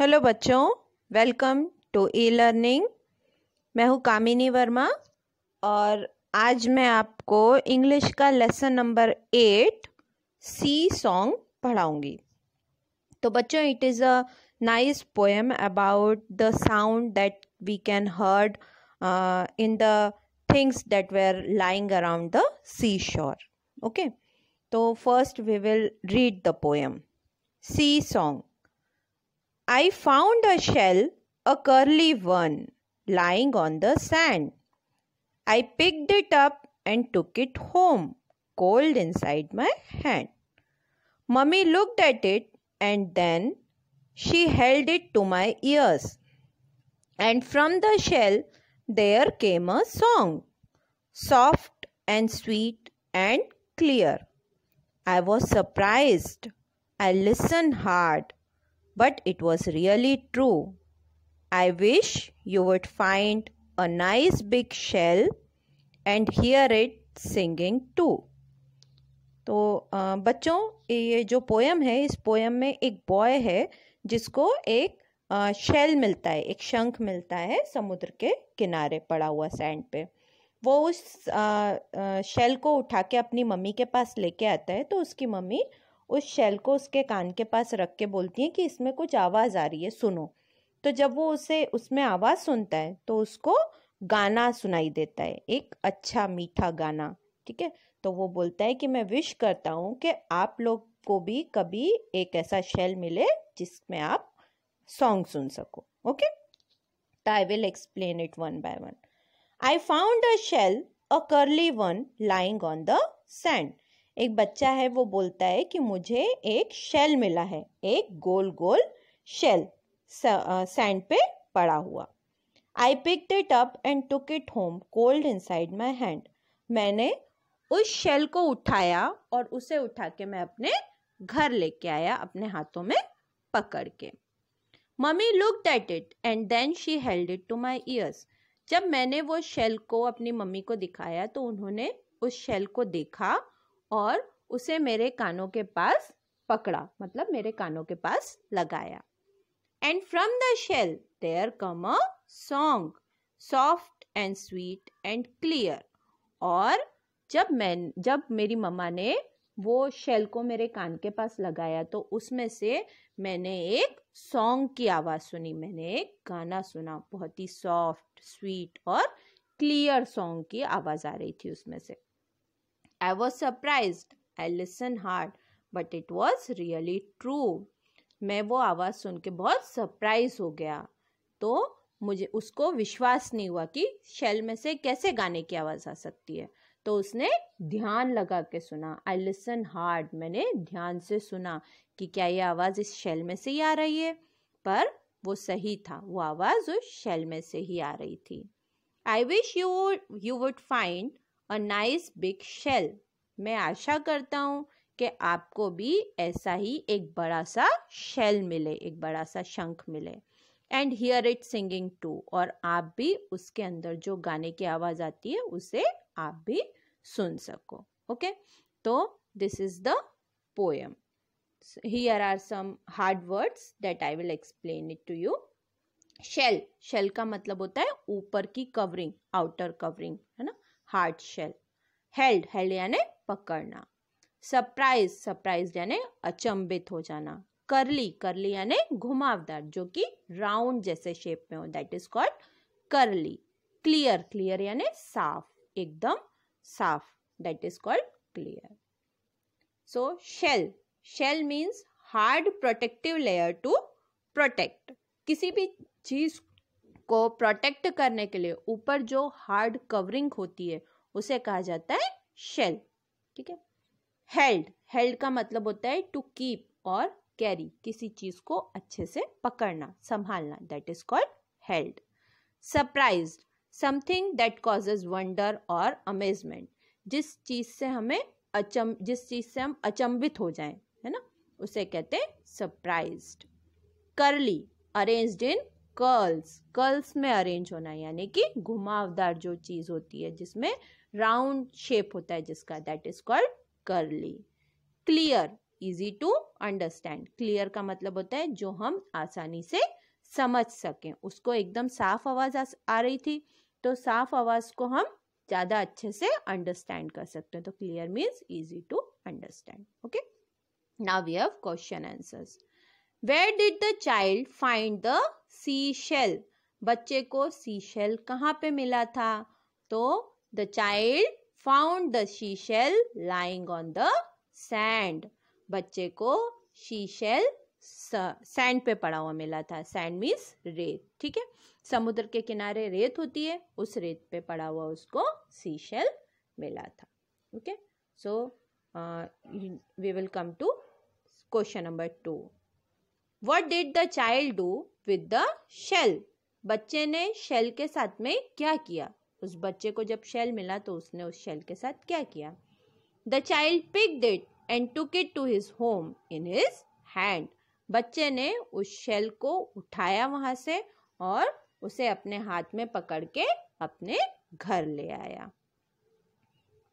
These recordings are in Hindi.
हेलो बच्चों वेलकम टू ई लर्निंग मैं हूँ कामिनी वर्मा और आज मैं आपको इंग्लिश का lesson number eight sea song पढ़ाऊँगी तो बच्चों it is a nice poem about the sound that we can heard in the things that are lying around the sea shore okay तो first we will read the poem sea song I found a shell, a curly one, lying on the sand. I picked it up and took it home, cold inside my hand. Mummy looked at it and then she held it to my ears. And from the shell, there came a song, soft and sweet and clear. I was surprised. I listened hard. but it was really true. I wish you would find a nice big shell and hear it singing too. तो बच्चों ये जो पोयम है इस पोयम में एक बॉय है जिसको एक शेल मिलता है एक शंख मिलता है समुद्र के किनारे पड़ा हुआ सैंड पे वो उस शेल को उठा के अपनी मम्मी के पास लेके आता है तो उसकी मम्मी उस शेल को उसके कान के पास रख के बोलती हैं कि इसमें कुछ आवाज़ आ रही है सुनो तो जब वो उसे उसमें आवाज़ सुनता है तो उसको गाना सुनाई देता है एक अच्छा मीठा गाना ठीक है तो वो बोलता है कि मैं विश करता हूँ कि आप लोग को भी कभी एक ऐसा शेल मिले जिसमें आप सॉन्ग सुन सको ओके तो I will explain it one by one I found a shell a curly one lying on the sand एक बच्चा है वो बोलता है कि मुझे एक शेल मिला है एक गोल गोल शेल सैंड पे पड़ा हुआ I pick it up and took it home cold inside my hand मैंने उस शेल को उठाया और उसे उठा के मैं अपने घर लेके आया अपने हाथों में पकड़ के mummy looked at it and then she held it to my ears जब मैंने वो शेल को अपनी मम्मी को दिखाया तो उन्होंने उस शेल को देखा और उसे मेरे कानों के पास पकड़ा मतलब मेरे कानों के पास लगाया and from the shell there came a song soft and sweet and clear और जब मैं जब मेरी मम्मा ने वो शेल को मेरे कान के पास लगाया तो उसमें से मैंने एक सॉन्ग की आवाज़ सुनी मैंने एक गाना सुना बहुत ही सॉफ्ट स्वीट और क्लियर सॉन्ग की आवाज़ आ रही थी उसमें से I was surprised. I listened hard, but it was really true. मैं वो आवाज़ सुन के बहुत सरप्राइज हो गया तो मुझे उसको विश्वास नहीं हुआ कि शेल में से कैसे गाने की आवाज़ आ सकती है तो उसने ध्यान लगा के सुना आई लिसन हार्ड मैंने ध्यान से सुना कि क्या ये आवाज़ इस शेल में से ही आ रही है पर वो सही था वो आवाज़ उस शेल में से ही आ रही थी I wish you you would find a nice big shell मैं आशा करता हूँ कि आपको भी ऐसा ही एक बड़ा सा शेल मिले एक बड़ा सा शंख मिले and hear it singing too और आप भी उसके अंदर जो गाने की आवाज़ आती है उसे आप भी सुन सको ओके तो this is the poem here are some hard words that I will explain it to you shell shell का मतलब होता है ऊपर की कवरिंग आउटर कवरिंग है ना हार्ड शेल हेल्ड हेल्ड यानी पकड़ना सरप्राइज सरप्राइज यानी अचंबित हो जाना करली करली यानी घुमावदार जो कि राउंड जैसे शेप में हो that is called curly clear clear यानी साफ एकदम साफ that is called clear so shell shell means hard protective layer to protect किसी भी चीज को प्रोटेक्ट करने के लिए ऊपर जो हार्ड कवरिंग होती है उसे कहा जाता है शेल ठीक है हेल्ड हेल्ड का मतलब होता है टू कीप और कैरी किसी चीज को अच्छे से पकड़ना संभालना that is called held surprise something that causes wonder और अमेजमेंट जिस चीज से हमें अचम जिस चीज से हम अचंभित हो जाएं है ना उसे कहते हैं surprised curly arranged in curls curls में अरेंज होना यानी कि घुमावदार जो चीज़ होती है जिसमें राउंड शेप होता है जिसका that is called curly clear easy to understand clear का मतलब होता है जो हम आसानी से समझ सकें उसको एकदम साफ आवाज़ आ रही थी तो साफ आवाज़ को हम ज़्यादा अच्छे से अंडरस्टैंड कर सकते हैं तो clear means easy to understand okay now we have question answers where did the child find the sea shell बच्चे को सी शेल कहाँ पे मिला था तो the child found the sea shell lying on the sand बच्चे को शी शेल सैंड पे पड़ा हुआ मिला था सैंड मीन्स रेत ठीक है समुद्र के किनारे रेत होती है उस रेत पे पड़ा हुआ उसको सी शेल मिला था okay so we will come to question number two what did the child do with the shell बच्चे ने शेल के साथ में क्या किया उस बच्चे को जब शेल मिला तो उसने उस शेल के साथ क्या किया the child picked it and took it to his home in his hand बच्चे ने उस शेल को उठाया वहाँ से और उसे अपने हाथ में पकड़ के अपने घर ले आया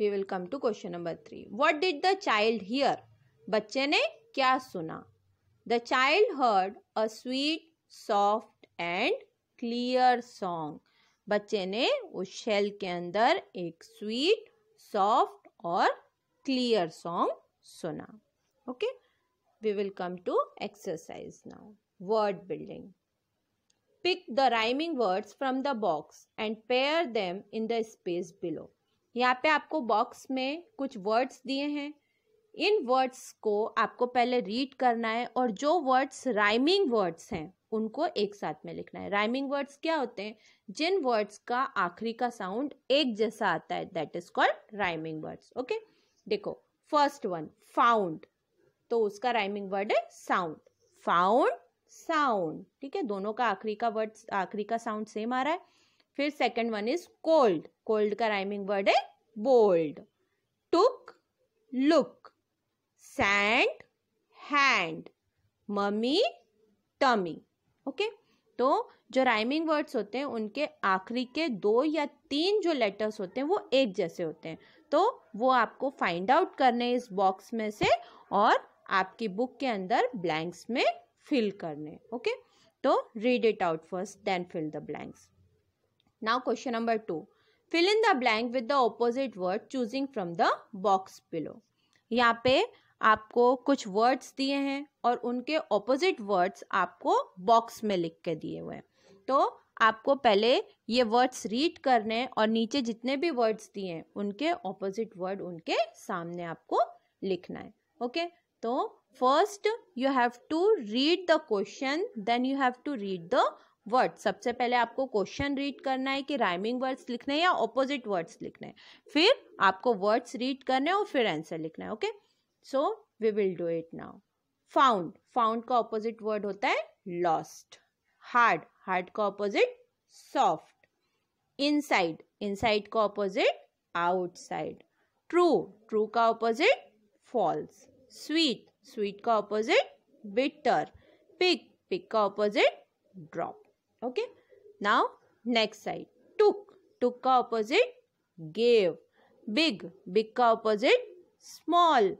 we will come to question number three what did the child hear बच्चे ने क्या सुना The child heard a sweet, soft and clear song. बच्चे ने उस शेल के अंदर एक स्वीट सॉफ्ट और क्लियर सॉन्ग सुना okay we will come to exercise now word building pick the rhyming words from the box and pair them in the space below यहाँ पे आपको बॉक्स में कुछ वर्ड्स दिए हैं इन वर्ड्स को आपको पहले रीड करना है और जो वर्ड्स राइमिंग वर्ड्स हैं उनको एक साथ में लिखना है राइमिंग वर्ड्स क्या होते हैं जिन वर्ड्स का आखिरी का साउंड एक जैसा आता है that is called rhyming words okay देखो फर्स्ट वन फाउंड तो उसका राइमिंग वर्ड है साउंड फाउंड साउंड ठीक है दोनों का आखिरी का वर्ड आखिरी का साउंड सेम आ रहा है फिर second one is cold cold का राइमिंग वर्ड है bold took look sand hand mummy tummy okay तो जो राइमिंग वर्ड्स होते हैं उनके आखिरी के दो या तीन जो लेटर्स होते हैं वो एक जैसे होते हैं तो वो आपको फाइंड आउट करने इस बॉक्स में से और आपकी बुक के अंदर ब्लैंक्स में फिल करने ओके तो read it out first then fill the blanks now question number two fill in the blank with the opposite word choosing from the box below यहाँ पे आपको कुछ वर्ड्स दिए हैं और उनके ऑपोजिट वर्ड्स आपको बॉक्स में लिख के दिए हुए हैं तो आपको पहले ये वर्ड्स रीड करने और नीचे जितने भी वर्ड्स दिए हैं उनके ऑपोजिट वर्ड उनके सामने आपको लिखना है ओके तो first you have to read the question then you have to read the word सबसे पहले आपको क्वेश्चन रीड करना है कि राइमिंग वर्ड्स लिखने हैं या ऑपोजिट वर्ड्स लिखने हैं फिर आपको वर्ड्स रीड करने और फिर आंसर लिखना है okay okay? So we will do it now found found का ऑपोजिट वर्ड होता है लॉस्ट हार्ड हार्ड का ऑपोजिट सॉफ्ट इनसाइड इनसाइड का ऑपोजिट आउटसाइड ट्रू ट्रू का ऑपोजिट फॉल्स स्वीट स्वीट का ऑपोजिट बिटर पिक पिक का opposite drop okay now next side took took का ऑपोजिट गेव बिग बिग का ऑपोजिट स्मॉल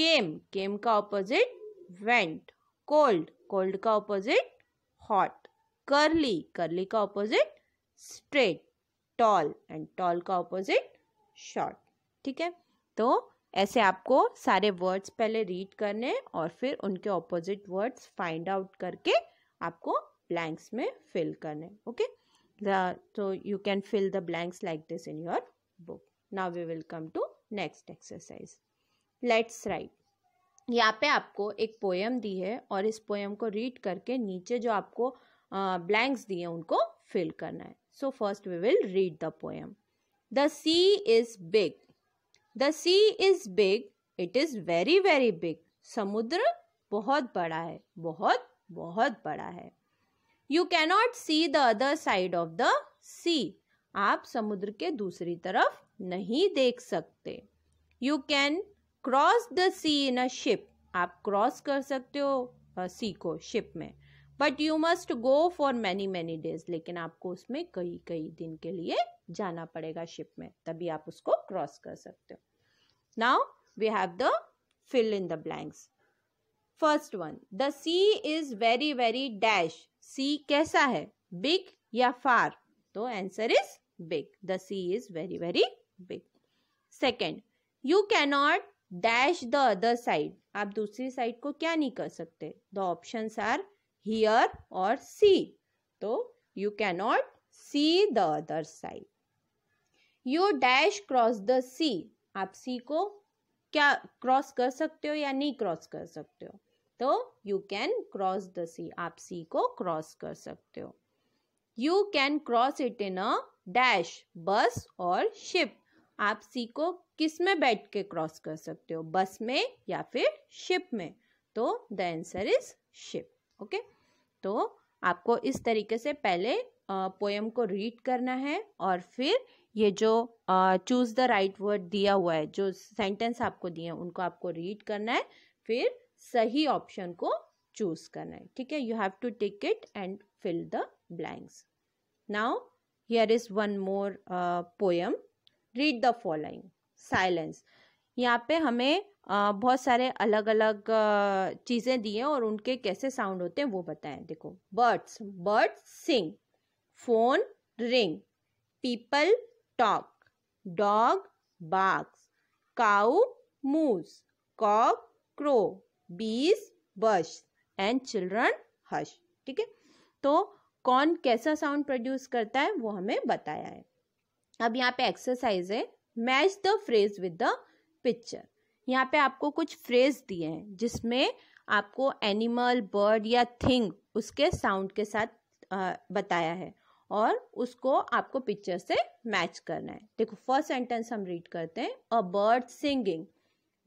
केम केम का ऑपोजिट वेंट कोल्ड कोल्ड का ऑपोजिट हॉट करली करली का opposite straight tall and tall का ऑपोजिट शॉर्ट ठीक है तो ऐसे आपको सारे वर्ड्स पहले रीड करने और फिर उनके ऑपोजिट वर्ड्स फाइंड आउट करके आपको ब्लैंक्स में फिल करने ओके तो you can fill the blanks like this in your book now we will come to next exercise let's write यहाँ पे आपको एक पोएम दी है और इस पोएम को रीड करके नीचे जो आपको ब्लैंक्स दिए उनको फिल करना है so first we will read the poem the sea is big the sea is big it is very very big समुद्र बहुत बड़ा है बहुत बहुत बड़ा है you cannot see the other side of the sea आप समुद्र के दूसरी तरफ नहीं देख सकते you can cross the sea in a ship आप क्रॉस कर सकते हो सी को शिप में but you must go for many many days लेकिन आपको उसमें कई कई दिन के लिए जाना पड़ेगा शिप में तभी आप उसको क्रॉस कर सकते हो now we have the fill in the blanks first one the sea is very very dash sea कैसा है बिग या फार तो answer is big the sea is very very big second you cannot dash the other side आप दूसरी साइड को क्या नहीं कर सकते द ऑप्शन आर हियर और सी तो you cannot see the other side you dash cross the sea आप सी को क्या क्रॉस कर सकते हो या नहीं क्रॉस कर सकते हो तो you can cross the sea आप सी को क्रॉस कर सकते हो you can cross it in a dash bus और शिप आप सी को किस में बैठ के क्रॉस कर सकते हो बस में या फिर शिप में तो the answer is ship okay तो आपको इस तरीके से पहले पोएम को रीड करना है और फिर ये जो चूज़ द राइट वर्ड दिया हुआ है जो सेंटेंस आपको दिए हैं उनको आपको रीड करना है फिर सही ऑप्शन को चूज करना है ठीक है you have to take it and fill the blanks now here is one more poem read the following silence यहाँ पे हमें बहुत सारे अलग अलग चीज़ें दी हैं और उनके कैसे साउंड होते हैं वो बताएं देखो birds birds sing phone ring people talk dog barks cow moos cock crow bees buzz and children hush ठीक है तो कौन कैसा साउंड प्रोड्यूस करता है वो हमें बताया है अब यहाँ पे एक्सरसाइज है match the phrase with the picture यहाँ पे आपको कुछ फ्रेज दिए हैं जिसमें आपको एनिमल बर्ड या थिंग उसके साउंड के साथ बताया है और उसको आपको पिक्चर से मैच करना है देखो फर्स्ट सेंटेंस हम रीड करते हैं अ बर्ड सिंगिंग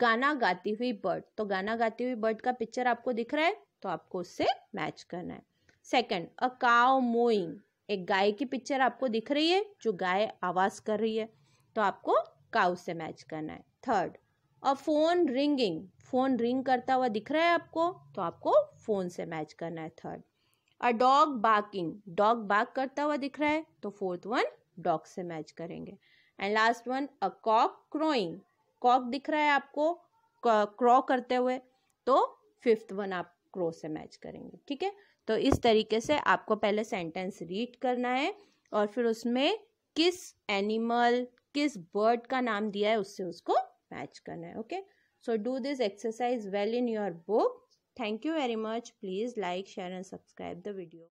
गाना गाती हुई बर्ड तो गाना गाती हुई बर्ड का पिक्चर आपको दिख रहा है तो आपको उससे मैच करना है सेकंड अ काव मोइंग एक गाय की पिक्चर आपको दिख रही है जो गाय आवाज कर रही है तो आपको काउ से मैच करना है third a phone ringing phone ring करता हुआ दिख रहा है आपको तो आपको फोन से मैच करना है third a dog barking dog bark करता हुआ दिख रहा है तो फोर्थ वन डॉग से मैच करेंगे and last one a cock crowing cock दिख रहा है आपको क्रॉ करते हुए तो फिफ्थ वन आप क्रो से मैच करेंगे ठीक है तो इस तरीके से आपको पहले सेंटेंस रीड करना है और फिर उसमें किस एनिमल किस बर्ड का नाम दिया है उससे उसको मैच करना है okay so do this exercise well in your book thank you very much please like share and subscribe the video